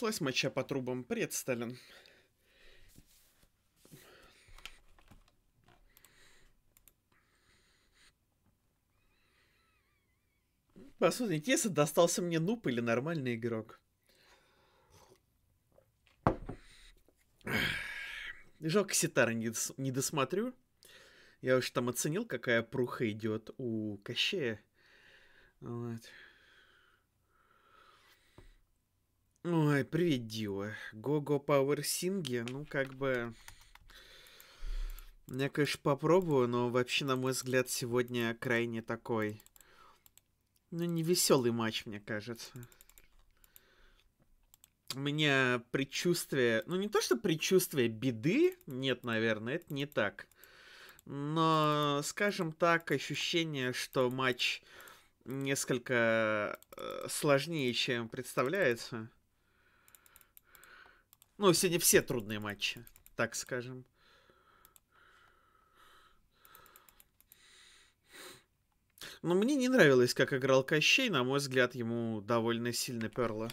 понеслась моча по трубам. Привет, Сталин. Посмотрим, интересно, достался мне нуп или нормальный игрок. Жалко, ситара не, дос не досмотрю. Я уж там оценил, какая пруха идет у Кощея. Вот. Ой, ну, привет, Дио. Гого Пауэр Синги, ну как бы... Я, конечно, попробую, но вообще, на мой взгляд, сегодня крайне такой... Ну, не веселый матч, мне кажется. У меня предчувствие... Ну, не то, что предчувствие беды, нет, наверное, это не так. Но, скажем так, ощущение, что матч несколько э, сложнее, чем представляется. Ну, сегодня все трудные матчи, так скажем. Но мне не нравилось, как играл Кощей. На мой взгляд, ему довольно сильно перло.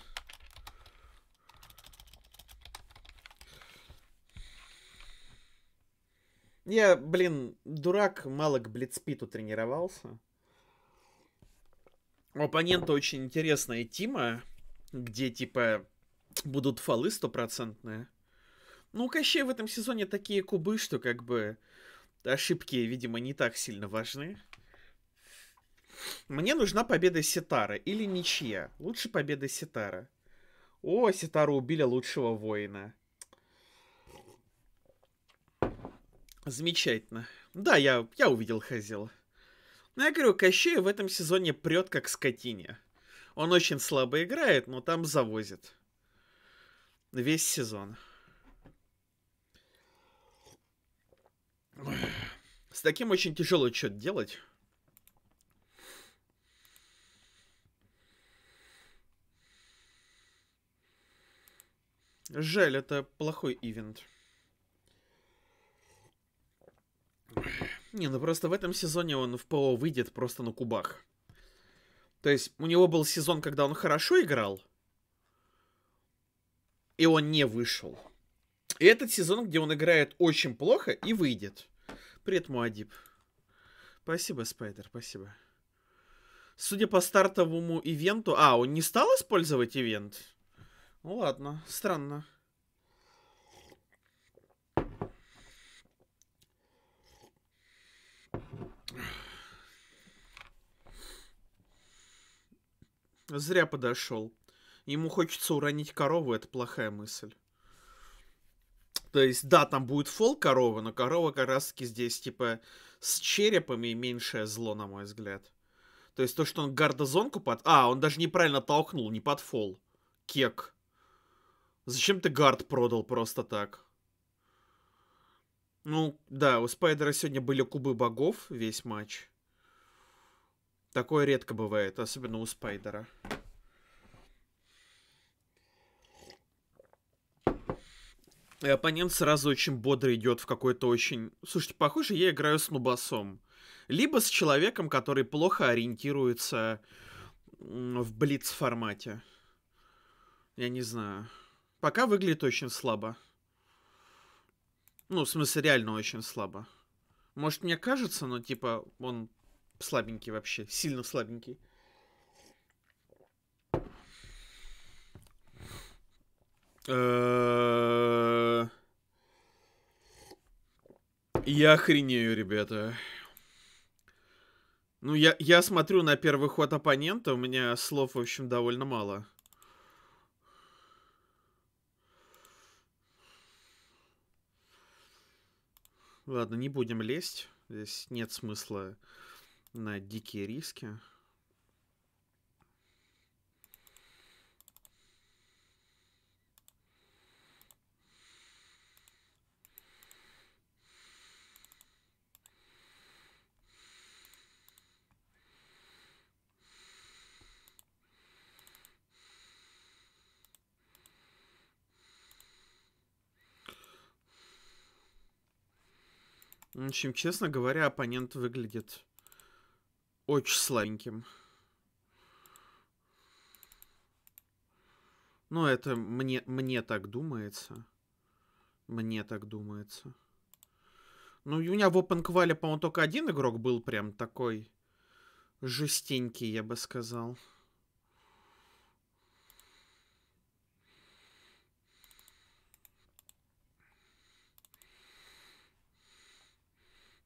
Я, блин, дурак, мало к Блицпиту тренировался. У оппонента очень интересная тима, где, типа, будут фолы стопроцентные. Ну, у Кощея в этом сезоне такие кубы, что как бы ошибки, видимо, не так сильно важны. Мне нужна победа Ситара или ничья. Лучше победа Ситара. О, Ситару убили лучшего воина. Замечательно. Да, я, я увидел Хазила. Но ну, я говорю, Кощей в этом сезоне прет как скотине. Он очень слабо играет, но там завозит. Весь сезон. С таким очень тяжело что-то делать. Жаль, это плохой ивент. Не, ну просто в этом сезоне он в ПО выйдет просто на кубах. То есть у него был сезон, когда он хорошо играл, и он не вышел. И этот сезон, где он играет очень плохо и выйдет. Привет, Муадиб. Спасибо, Спайдер, спасибо. Судя по стартовому ивенту... А, он не стал использовать ивент? Ну ладно, странно. Зря подошел ему хочется уронить корову, это плохая мысль. То есть, да, там будет фол коровы, но корова как раз-таки здесь, типа, с черепами меньшее зло, на мой взгляд. То есть то, что он гардозонку под... А, он даже неправильно толкнул, не под фол. Кек. Зачем ты гард продал просто так? Ну, да, у Спайдера сегодня были кубы богов весь матч. Такое редко бывает, особенно у Спайдера. И э, оппонент сразу очень бодро идет в какой-то очень... Слушайте, похоже, я играю с нубасом. Либо с человеком, который плохо ориентируется в блиц-формате. Я не знаю. Пока выглядит очень слабо. Ну, в смысле, реально очень слабо. Может, мне кажется, но типа он слабенький вообще, сильно слабенький. Э, я охренею, ребята. Ну, я, я смотрю на первый ход оппонента, у меня слов, в общем, довольно мало. Ладно, не будем лезть. Здесь нет смысла на дикие риски. В общем, честно говоря, оппонент выглядит очень слабеньким. Ну, это мне, мне так думается. Мне так думается. Ну, у меня в Open Quali, по-моему, только один игрок был прям такой жестенький, я бы сказал.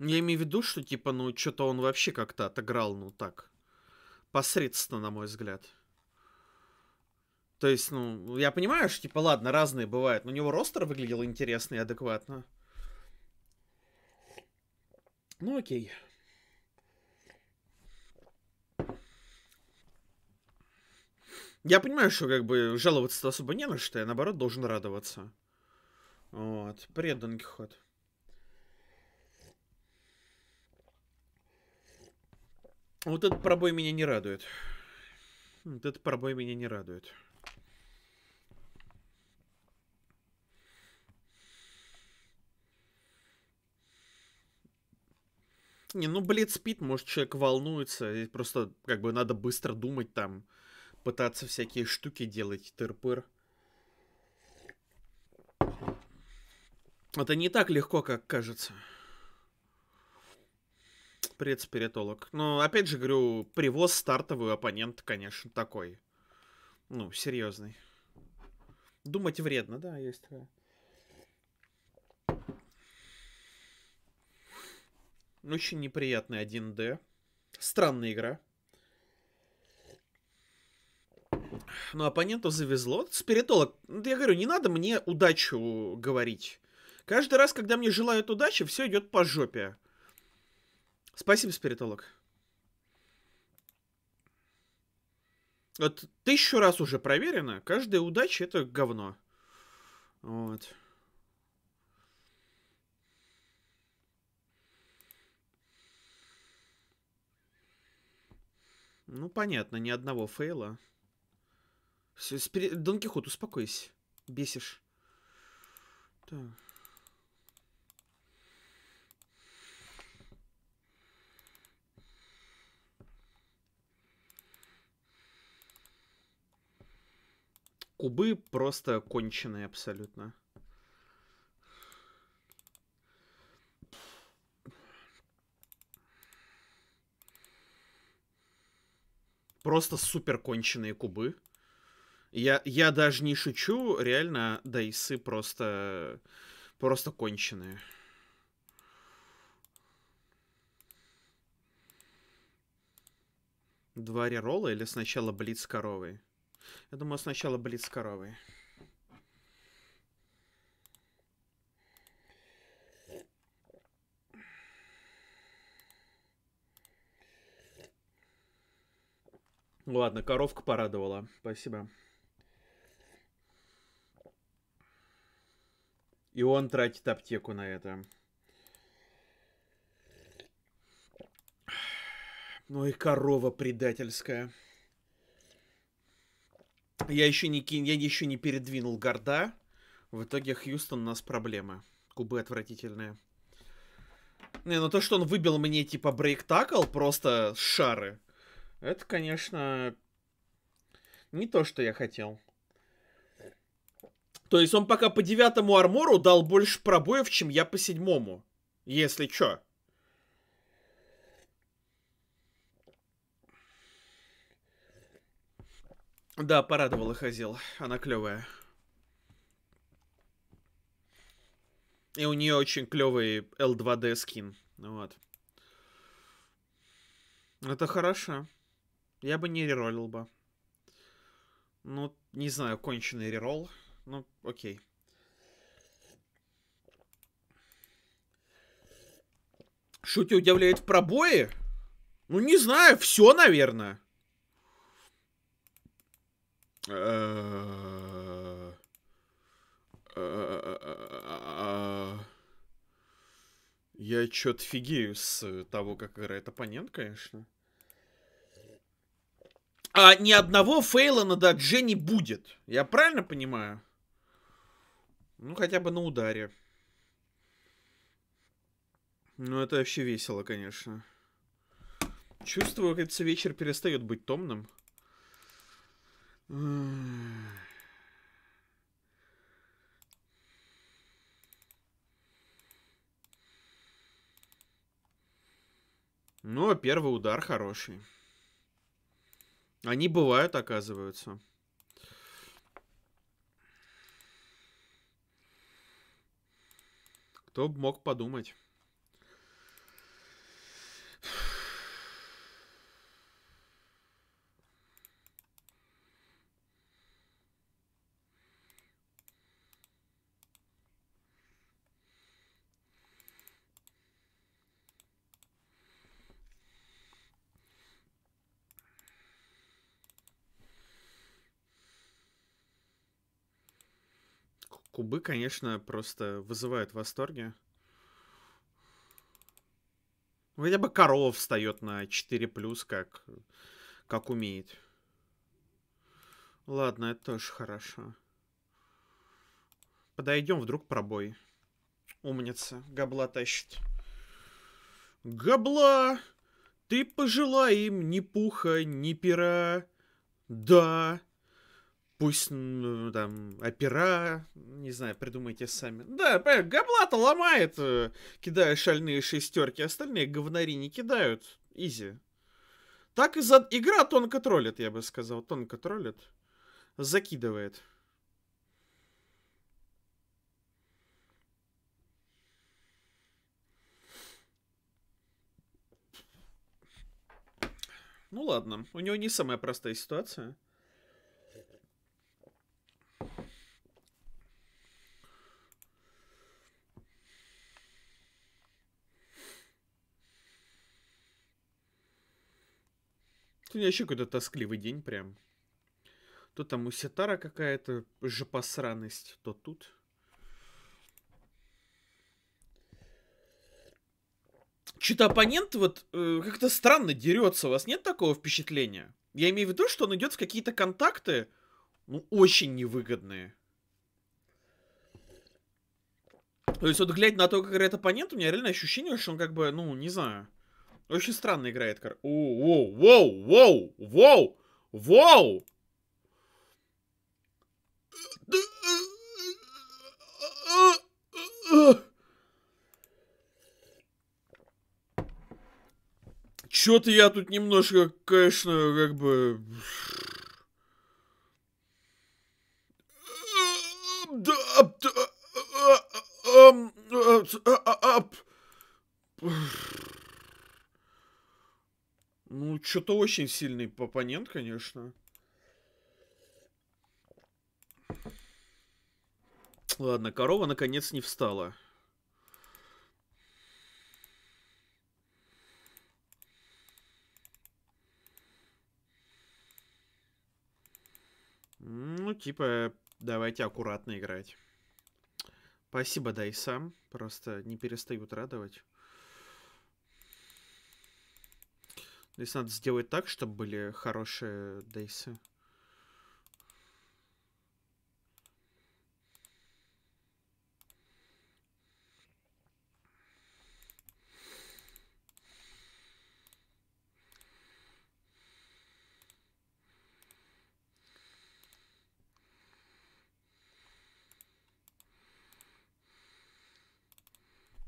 Я имею в виду, что, типа, ну, что-то он вообще как-то отыграл, ну, так, посредственно, на мой взгляд. То есть, ну, я понимаю, что, типа, ладно, разные бывают, но у него ростер выглядел интересно и адекватно. Ну, окей. Я понимаю, что, как бы, жаловаться-то особо не на что, я, наоборот, должен радоваться. Вот, привет, ход. Кихот. Вот этот пробой меня не радует. Вот этот пробой меня не радует. Не, ну, блед спит, может, человек волнуется, и просто как бы надо быстро думать там, пытаться всякие штуки делать, тыр-пыр. Это не так легко, как кажется. Предспиритолог. Но опять же говорю, привоз стартовый оппонент, конечно, такой. Ну, серьезный. Думать вредно, да, есть такая. Очень неприятный 1D. Странная игра. Но оппоненту завезло. Спиритолог, ну, я говорю, не надо мне удачу говорить. Каждый раз, когда мне желают удачи, все идет по жопе. Спасибо, спиритолог. Вот тысячу раз уже проверено, каждая удача это говно. Вот. Ну, понятно, ни одного фейла. Все, спири... Дон Кихот, успокойся. Бесишь. Так. кубы просто конченые абсолютно. Просто супер конченые кубы. Я, я даже не шучу, реально, дайсы просто, просто конченые. Два реролла или сначала блиц коровой? Я думаю, сначала блиц коровы. Ладно, коровка порадовала. Спасибо. И он тратит аптеку на это. Ну и корова предательская. Я еще не, кин, я еще не передвинул горда. В итоге Хьюстон у нас проблемы. Кубы отвратительные. Не, ну то, что он выбил мне типа брейк-такл, просто шары. Это, конечно, не то, что я хотел. То есть он пока по девятому армору дал больше пробоев, чем я по седьмому. Если чё. Да, порадовала Хазил. Она клевая. И у нее очень клевый L2D скин. Вот. Это хорошо. Я бы не реролил бы. Ну, не знаю, конченый рерол. Ну, окей. Шути удивляет в пробое? Ну, не знаю, все, наверное. Я чё-то фигею с того, как играет оппонент, конечно. А ни одного фейла на додже не будет. Я правильно понимаю? Ну, хотя бы на ударе. Ну, это вообще весело, конечно. Чувствую, как вечер перестает быть томным. Но ну, а первый удар хороший. Они бывают, оказываются. Кто бы мог подумать. дубы, конечно, просто вызывают восторги. Хотя бы корова встает на 4 плюс, как, как умеет. Ладно, это тоже хорошо. Подойдем, вдруг пробой. Умница. Габла тащит. Габла! Ты пожелай им ни пуха, ни пера. Да, Пусть ну, там опера, не знаю, придумайте сами. Да, габлата ломает, э, кидая шальные шестерки, остальные говнари не кидают. Изи. Так и за... игра тонко троллит, я бы сказал. Тонко троллит. Закидывает. Ну ладно, у него не самая простая ситуация. у меня еще какой-то тоскливый день прям. То там у Сетара какая-то же посраность, то тут. Что-то оппонент вот э, как-то странно дерется. У вас нет такого впечатления? Я имею в виду, что он идет в какие-то контакты, ну, очень невыгодные. То есть вот глядя на то, как играет оппонент, у меня реально ощущение, что он как бы, ну, не знаю, очень странно играет кар... Воу, воу, воу, воу, воу! Чё-то я тут немножко, конечно, как бы... Up. Ну, что-то очень сильный оппонент, конечно. Ладно, корова наконец не встала. Ну, типа, давайте аккуратно играть. Спасибо, Дайса. Просто не перестают радовать. То есть надо сделать так, чтобы были хорошие дейсы.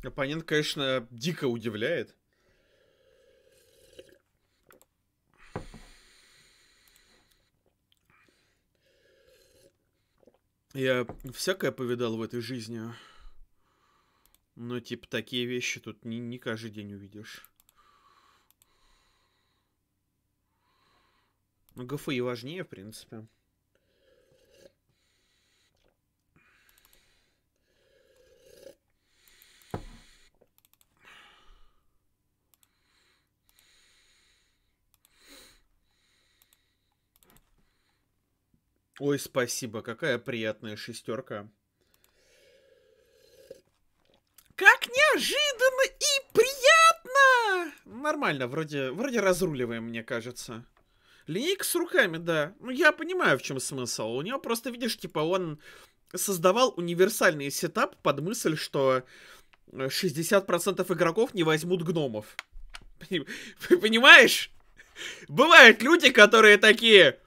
Оппонент, конечно, дико удивляет. Я всякое повидал в этой жизни. Но, типа, такие вещи тут не, не каждый день увидишь. Но ну, ГФИ важнее, в принципе. Ой, спасибо, какая приятная шестерка. Как неожиданно и приятно! Нормально, вроде, вроде разруливаем, мне кажется. Линейка с руками, да. Ну, я понимаю, в чем смысл. У него просто, видишь, типа, он создавал универсальный сетап под мысль, что 60% э, игроков не возьмут гномов. Понимаешь? Бывают люди, которые такие...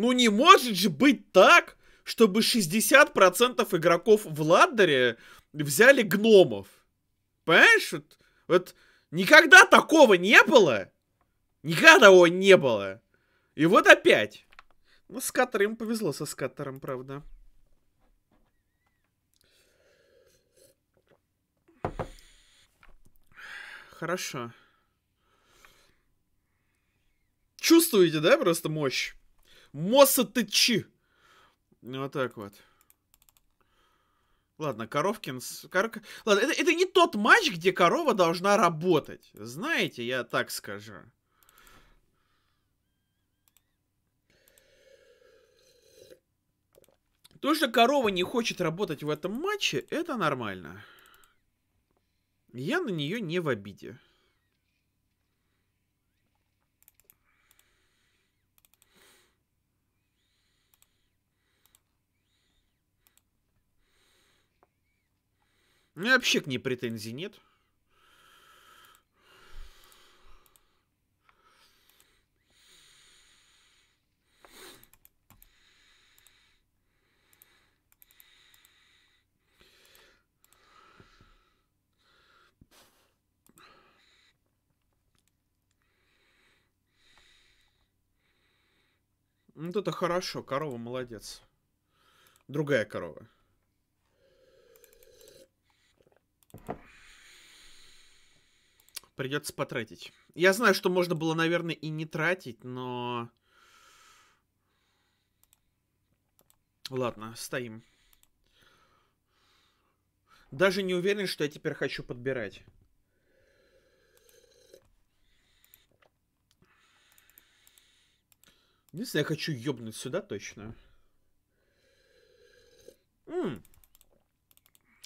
Ну не может же быть так, чтобы 60% игроков в Ладдере взяли гномов. Понимаешь? Вот, вот никогда такого не было. Никогда такого не было. И вот опять. Ну, с им повезло со Скаттером, правда. Хорошо. Чувствуете, да, просто мощь? Моса ты чи! Вот так вот. Ладно, Коровкин... Кор... Ладно, это, это не тот матч, где корова должна работать. Знаете, я так скажу. То, что корова не хочет работать в этом матче, это нормально. Я на нее не в обиде. У меня вообще к ней претензий нет. Вот это хорошо, корова молодец. Другая корова. Придется потратить. Я знаю, что можно было, наверное, и не тратить, но... Ладно, стоим. Даже не уверен, что я теперь хочу подбирать. Единственное, я хочу ёбнуть сюда точно. М -м.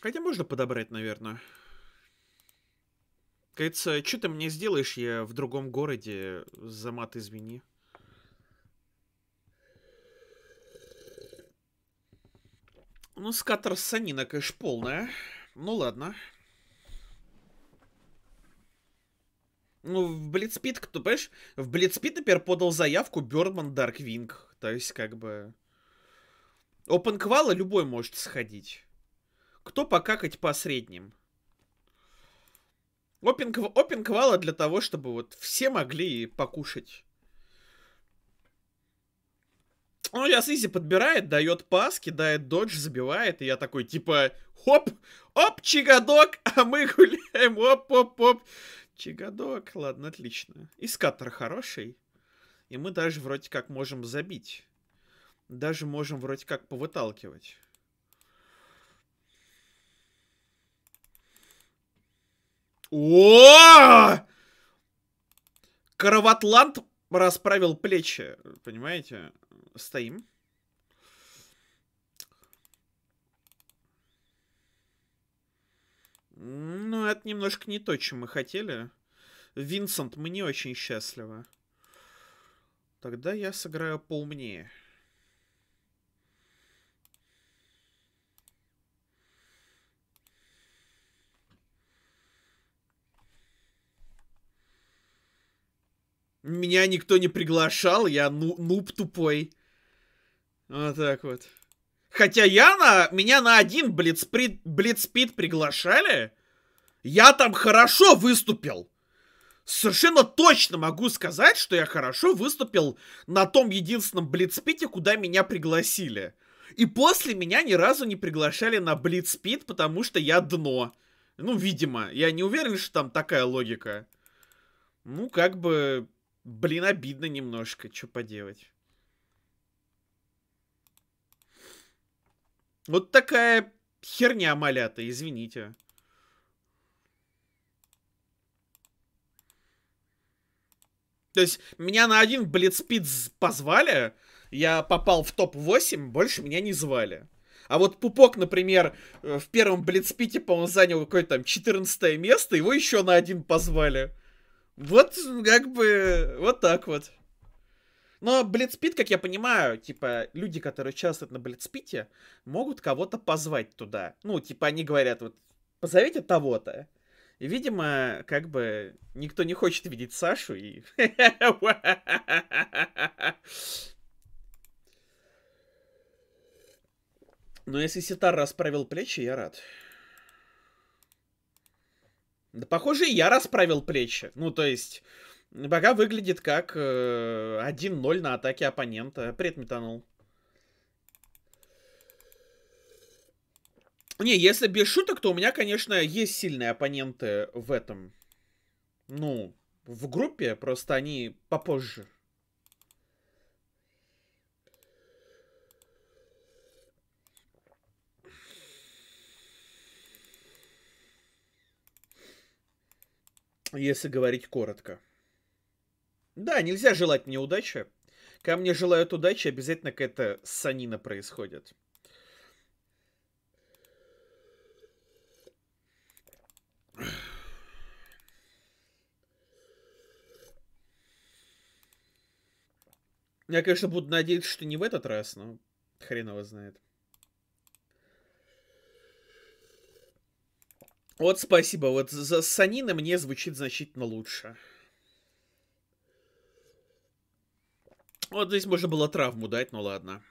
Хотя можно подобрать, наверное. Кажется, что ты мне сделаешь, я в другом городе. За мат извини. Ну, скатер санина, конечно, полная. Ну, ладно. Ну, в Блицпит, кто, понимаешь, в Блицпит, например, подал заявку Бёрдман Дарквинг. То есть, как бы... Опенквала любой может сходить. Кто покакать по средним? Опинг, опинг для того, чтобы вот все могли покушать. Ну, я Изи подбирает, дает пас, кидает додж, забивает, и я такой, типа, хоп, оп, чигадок, а мы гуляем, оп-оп-оп. Чигадок, ладно, отлично. И скатер хороший, и мы даже вроде как можем забить. Даже можем вроде как повыталкивать. О! Кроватланд расправил плечи. Понимаете? Стоим. Ну, это немножко не то, чем мы хотели. Винсент, мы не очень счастливы. Тогда я сыграю поумнее. Меня никто не приглашал, я ну нуб тупой. Вот так вот. Хотя я на... Меня на один блицприт, блицпит приглашали. Я там хорошо выступил. Совершенно точно могу сказать, что я хорошо выступил на том единственном блицпите, куда меня пригласили. И после меня ни разу не приглашали на блицпит, потому что я дно. Ну, видимо. Я не уверен, что там такая логика. Ну, как бы... Блин, обидно немножко, что поделать. Вот такая херня малята, извините. То есть меня на один блицпит позвали, я попал в топ-8, больше меня не звали. А вот Пупок, например, э, в первом блицпите, по-моему, занял какое-то там 14 место, его еще на один позвали. Вот, как бы, вот так вот. Но Блицпит, как я понимаю, типа, люди, которые участвуют на Блицпите, могут кого-то позвать туда. Ну, типа, они говорят, вот, позовите того-то. И, видимо, как бы никто не хочет видеть Сашу и... Но если Ситар расправил плечи, я рад. Да, похоже, и я расправил плечи. Ну, то есть, пока выглядит как э, 1-0 на атаке оппонента. Предметанул. Не, если без шуток, то у меня, конечно, есть сильные оппоненты в этом. Ну, в группе, просто они попозже. если говорить коротко. Да, нельзя желать мне удачи. Ко мне желают удачи, обязательно какая-то санина происходит. Я, конечно, буду надеяться, что не в этот раз, но хрен его знает. Вот спасибо, вот за Санина мне звучит значительно лучше. Вот здесь можно было травму дать, ну ладно.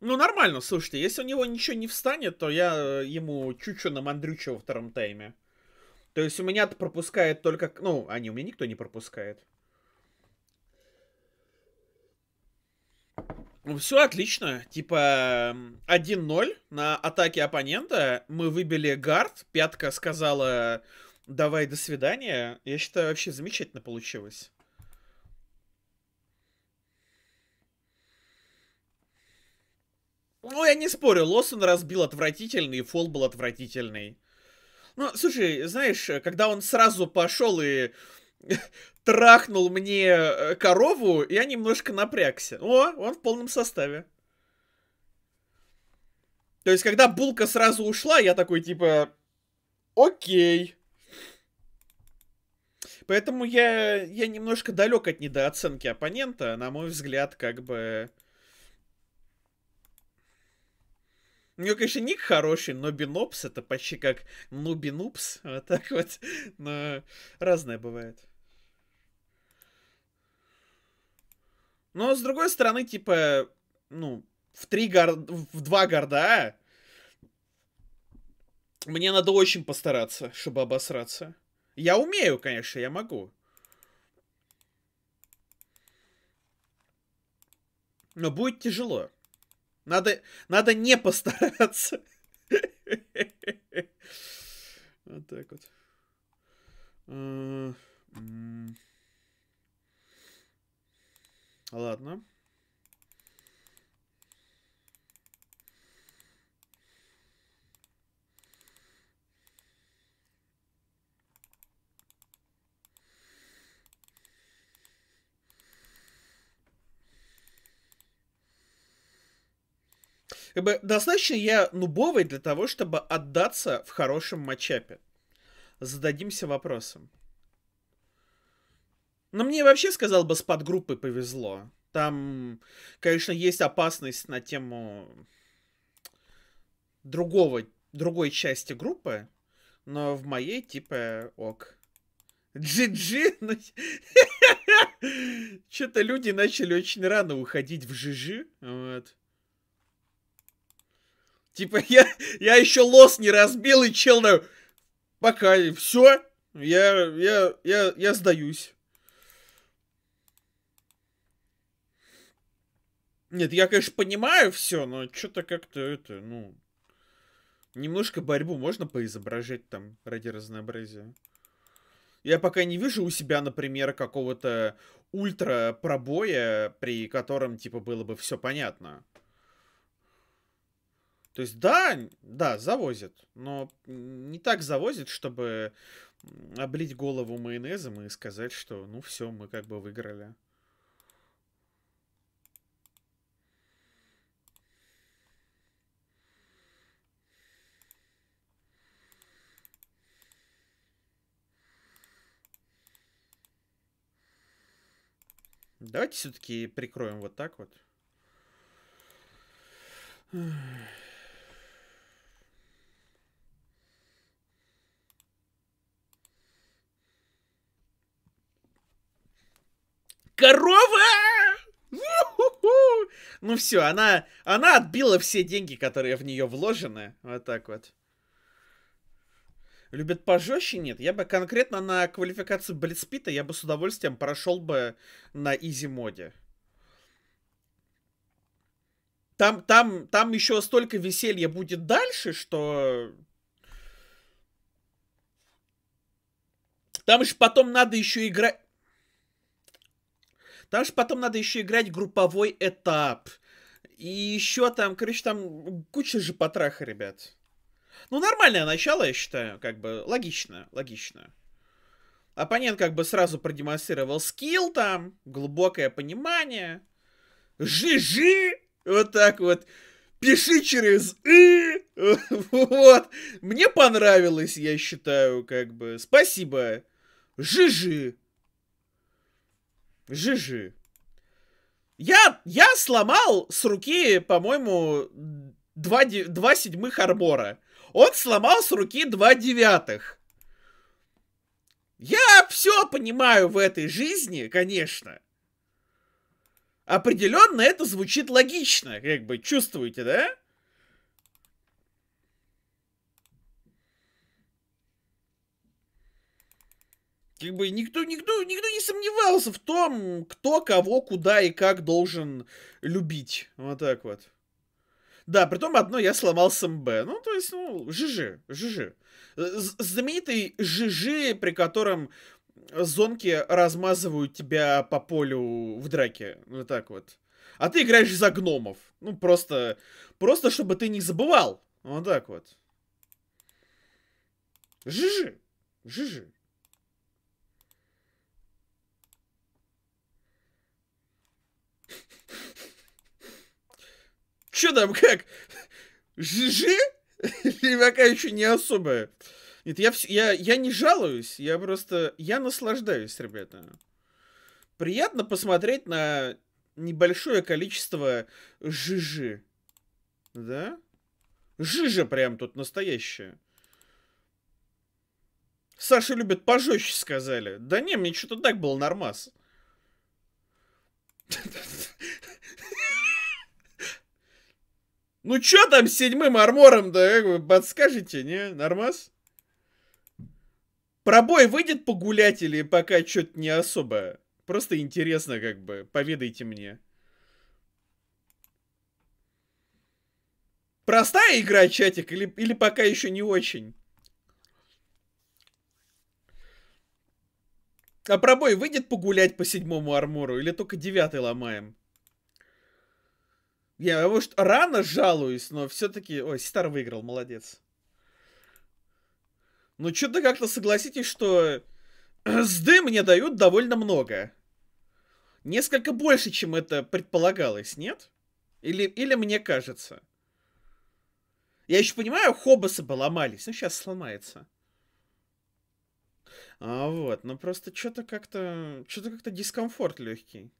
Ну, нормально, слушайте, если у него ничего не встанет, то я э, ему чучу на мандрючу во втором тайме. То есть у меня-то пропускает только... Ну, а не, у меня никто не пропускает. Ну, Все отлично. Типа 1-0 на атаке оппонента. Мы выбили гард. Пятка сказала давай до свидания. Я считаю, вообще замечательно получилось. Ну, я не спорю, Лосон разбил отвратительный, фол был отвратительный. Ну, слушай, знаешь, когда он сразу пошел и трахнул мне э, корову, я немножко напрягся. О, он в полном составе. То есть, когда булка сразу ушла, я такой, типа, окей. Поэтому я, я немножко далек от недооценки оппонента, на мой взгляд, как бы... У него, конечно, ник хороший, но бинопс это почти как нубинупс, вот так вот, но разное бывает. Но, с другой стороны, типа, ну, в три горда, в два города, мне надо очень постараться, чтобы обосраться. Я умею, конечно, я могу. Но будет тяжело. Надо, надо не постараться. Вот так вот. Э, Ладно. Как бы достаточно я нубовый для того, чтобы отдаться в хорошем матчапе. Зададимся вопросом. Но мне вообще, сказал бы, с подгруппой повезло. Там, конечно, есть опасность на тему другого, другой части группы, но в моей, типа, ок. GG, ну... Что-то люди начали очень рано уходить в жижи. Вот. Типа, я, я еще лос не разбил, и чел на... Пока, все, я, я, я, я сдаюсь. Нет, я, конечно, понимаю все, но что-то как-то это, ну... Немножко борьбу можно поизображать там ради разнообразия. Я пока не вижу у себя, например, какого-то ультра пробоя, при котором, типа, было бы все понятно. То есть, да, да, завозит, но не так завозит, чтобы облить голову майонезом и сказать, что, ну, все, мы как бы выиграли. Давайте все-таки прикроем вот так вот. Корова! Ну все, она, она отбила все деньги, которые в нее вложены. Вот так вот. Любит пожестче, нет. Я бы конкретно на квалификацию Блицпита я бы с удовольствием прошел бы на изи моде. Там, там, там еще столько веселья будет дальше, что... Там же потом надо еще играть... Там же потом надо еще играть групповой этап. И еще там, короче, там куча же потраха, ребят. Ну, нормальное начало, я считаю, как бы логично, логично. Оппонент как бы сразу продемонстрировал скилл там, глубокое понимание. Жижи! Вот так вот. Пиши через «ы». Вот. Мне понравилось, я считаю, как бы. Спасибо. Жижи. Жижи. Я, я сломал с руки, по-моему, два, два седьмых армора. Он сломал с руки два девятых. Я все понимаю в этой жизни, конечно. Определенно это звучит логично, как бы чувствуете, да? Как бы никто, никто, никто не сомневался в том, кто кого, куда и как должен любить. Вот так вот. Да, при том одно я сломал с МБ. Ну, то есть, ну, жижи, жижи, э, Знаменитый жижи, при котором зонки размазывают тебя по полю в драке. Вот так вот. А ты играешь за гномов. Ну, просто, просто чтобы ты не забывал. Вот так вот. Жижи, ЖЖ. Че там, как? Жижи? Или пока еще не особая. Нет, я, все, я, я не жалуюсь, я просто... Я наслаждаюсь, ребята. Приятно посмотреть на небольшое количество жижи. Да? Жижа прям тут настоящая. Саша любит пожестче, сказали. Да не, мне что-то так было нормас. Ну чё там с седьмым армором да как бы, подскажете, не? Нормас? Пробой выйдет погулять или пока что-то не особо? Просто интересно, как бы, поведайте мне. Простая игра, чатик, или, или пока еще не очень? А пробой выйдет погулять по седьмому армору, или только девятый ломаем? Я, что, рано жалуюсь, но все-таки... Ой, Стар выиграл, молодец. Ну, что-то как-то согласитесь, что... Сды мне дают довольно много. Несколько больше, чем это предполагалось, нет? Или, или мне кажется. Я еще понимаю, хобосы поломались. Ну, сейчас сломается. А вот, ну просто что-то как-то... Что-то как-то дискомфорт легкий.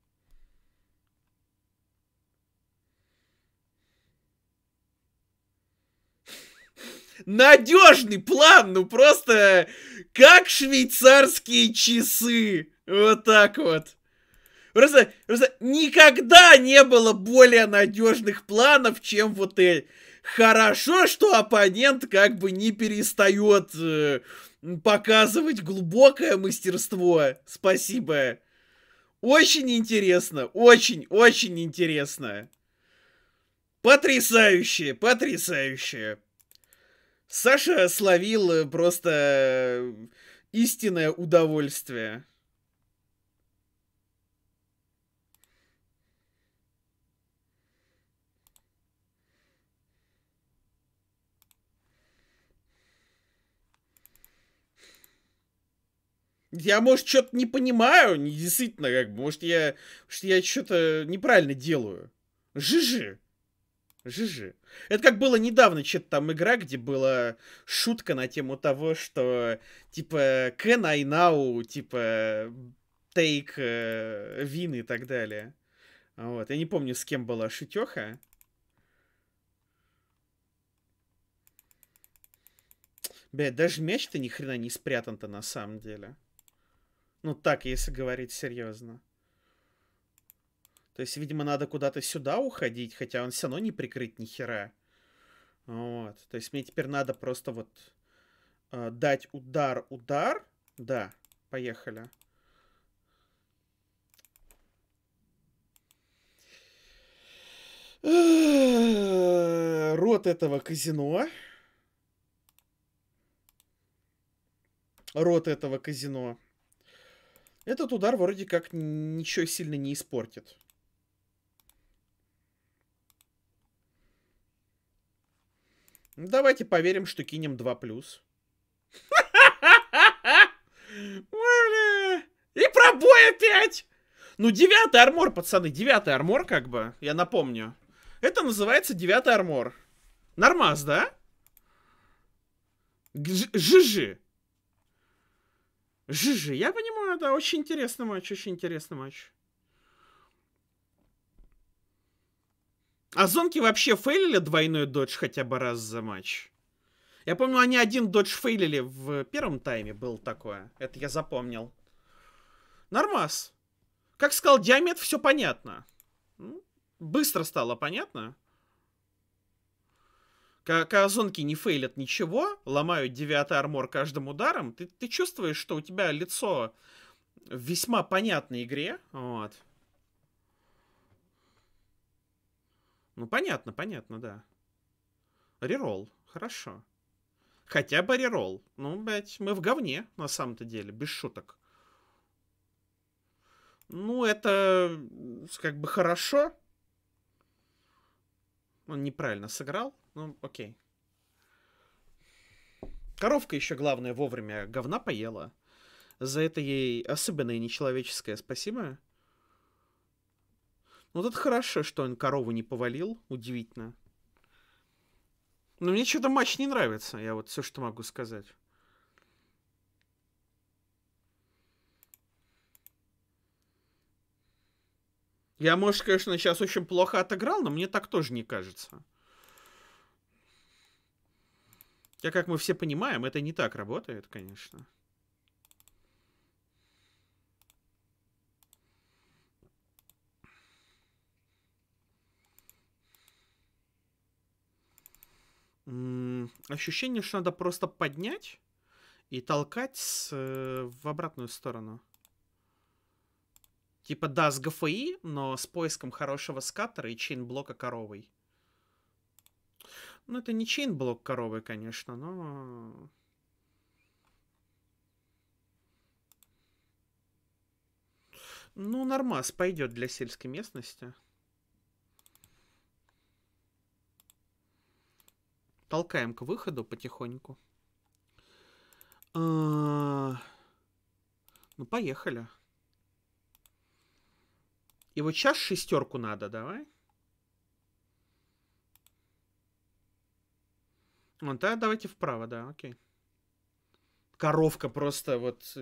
надежный план, ну просто как швейцарские часы. Вот так вот. Просто, просто никогда не было более надежных планов, чем вот эти. Хорошо, что оппонент как бы не перестает э, показывать глубокое мастерство. Спасибо. Очень интересно, очень, очень интересно. Потрясающе, потрясающе. Саша словил э, просто э, истинное удовольствие. Я, может, что-то не понимаю, не действительно, как бы, может, я, может, я что-то неправильно делаю. Жижи. -жи. Жижи. Это как было недавно, что-то там игра, где была шутка на тему того, что, типа, can I now, типа, take э, Win и так далее. Вот, я не помню, с кем была шутеха. Блядь, даже мяч-то ни хрена не спрятан-то на самом деле. Ну так, если говорить серьезно. То есть, видимо, надо куда-то сюда уходить, хотя он все равно не прикрыт ни хера. Вот. То есть мне теперь надо просто вот э, дать удар, удар. Да, поехали. Рот этого казино. Рот этого казино. Этот удар вроде как ничего сильно не испортит. Давайте поверим, что кинем 2 плюс. И пробой опять! Ну, девятый армор, пацаны, девятый армор, как бы, я напомню. Это называется девятый армор. нормаз, да? Жижи. Жижи, я понимаю, да, очень интересный матч, очень интересный матч. А зонки вообще фейлили двойной додж хотя бы раз за матч? Я помню, они один додж фейлили в первом тайме, было такое. Это я запомнил. Нормас. Как сказал Диамет, все понятно. Ну, быстро стало понятно. Когда зонки не фейлят ничего, ломают девятый армор каждым ударом, ты, ты чувствуешь, что у тебя лицо в весьма понятной игре. Вот. Ну, понятно, понятно, да. Рерол, хорошо. Хотя бы рерол. Ну, блядь, мы в говне, на самом-то деле, без шуток. Ну, это как бы хорошо. Он неправильно сыграл. Ну, окей. Коровка еще, главное, вовремя говна поела. За это ей особенное нечеловеческое спасибо. Вот это хорошо, что он корову не повалил, удивительно. Но мне что-то матч не нравится, я вот все, что могу сказать. Я, может, конечно, сейчас очень плохо отыграл, но мне так тоже не кажется. Я, как мы все понимаем, это не так работает, конечно. ощущение, что надо просто поднять и толкать с, э, в обратную сторону. Типа, да, с ГФИ, но с поиском хорошего скаттера и блока коровой. Ну, это не блок коровы, конечно, но... Ну, нормас пойдет для сельской местности. Толкаем к выходу потихоньку. А... Ну, поехали. И вот сейчас шестерку надо, давай. Вот, да, давайте вправо, да, окей. Коровка просто вот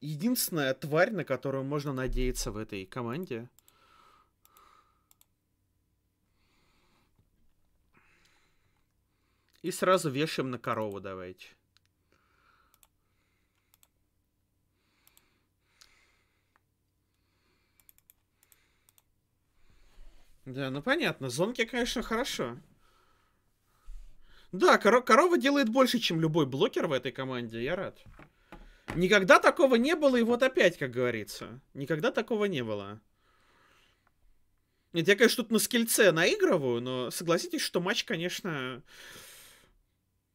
единственная тварь, на которую можно надеяться в этой команде. И сразу вешаем на корову давайте. Да, ну понятно. Зонки, конечно, хорошо. Да, кор корова делает больше, чем любой блокер в этой команде. Я рад. Никогда такого не было, и вот опять, как говорится. Никогда такого не было. Нет, я, конечно, тут на скильце наигрываю, но согласитесь, что матч, конечно,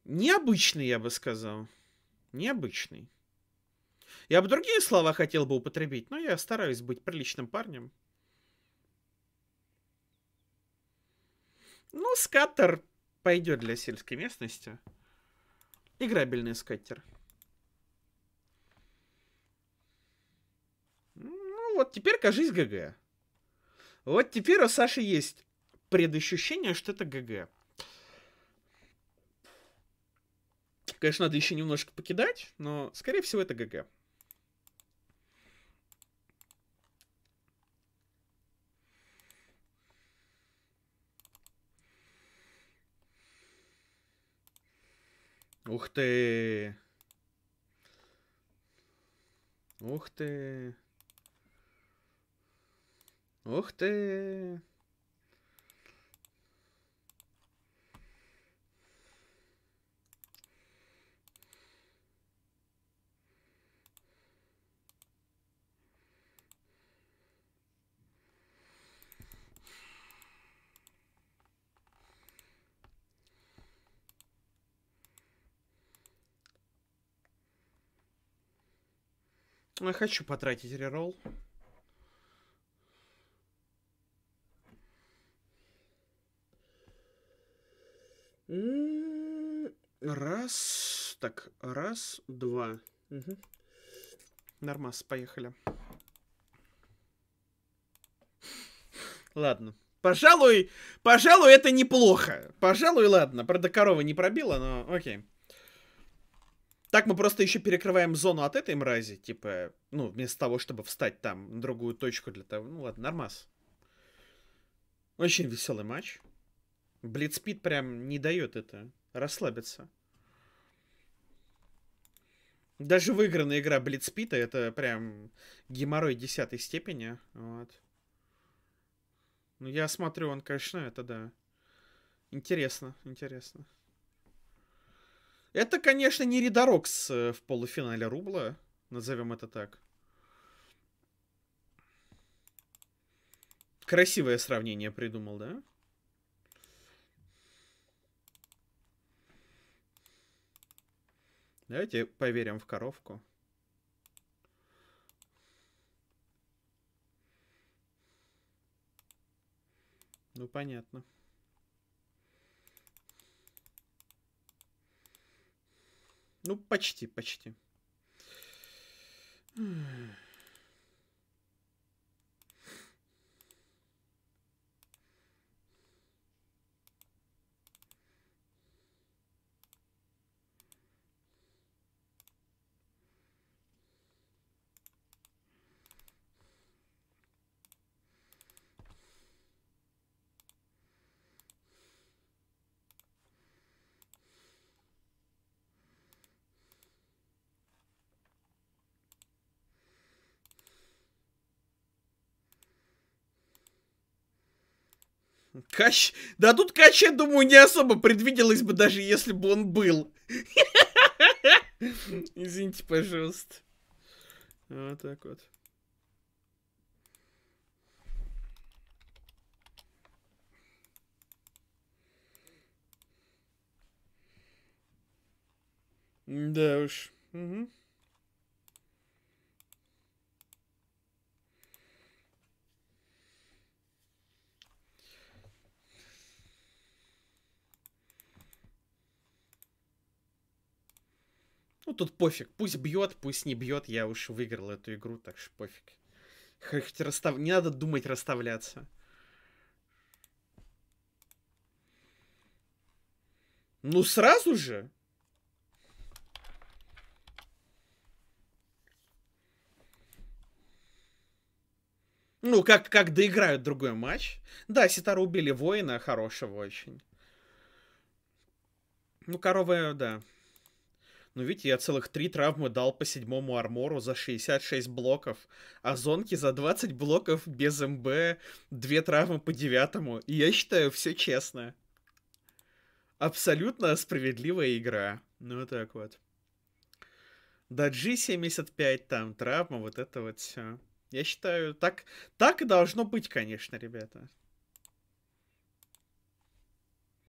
необычный, я бы сказал. Необычный. Я бы другие слова хотел бы употребить, но я стараюсь быть приличным парнем. Ну, скаттер пойдет для сельской местности. Играбельный скаттер. Ну, вот теперь, кажись, ГГ. Вот теперь у Саши есть предощущение, что это ГГ. Конечно, надо еще немножко покидать, но, скорее всего, это ГГ. Ух ты! Ух ты! Ух ты! Я хочу потратить рерол. Раз. Так, раз, два. Угу. Нормас, поехали. Ладно. Пожалуй, пожалуй, это неплохо. Пожалуй, ладно. Правда, корова не пробила, но окей. Так мы просто еще перекрываем зону от этой мрази, типа, ну, вместо того, чтобы встать там на другую точку для того. Ну ладно, нормас. Очень веселый матч. Блицпит прям не дает это расслабиться. Даже выигранная игра Блицпита это прям геморрой десятой степени. Вот. Ну, я смотрю, он, конечно, это да. Интересно, интересно. Это, конечно, не Редорокс э, в полуфинале рубла. Назовем это так. Красивое сравнение придумал, да? Давайте поверим в коровку. Ну, понятно. Ну, почти, почти. Кач... Да тут Кач, я думаю, не особо предвиделось бы, даже если бы он был. Извините, пожалуйста. Вот так вот. Да уж. Угу. Ну, тут пофиг. Пусть бьет, пусть не бьет. Я уж выиграл эту игру, так что пофиг. Хоть расстав... Не надо думать расставляться. Ну, сразу же? Ну, как, как доиграют другой матч. Да, Ситару убили воина, хорошего очень. Ну, корова, да. Ну, видите, я целых три травмы дал по седьмому армору за 66 блоков, а зонки за 20 блоков без МБ, две травмы по девятому. И я считаю, все честно. Абсолютно справедливая игра. Ну, вот так вот. Да, G75 там, травма, вот это вот все. Я считаю, так, так и должно быть, конечно, ребята.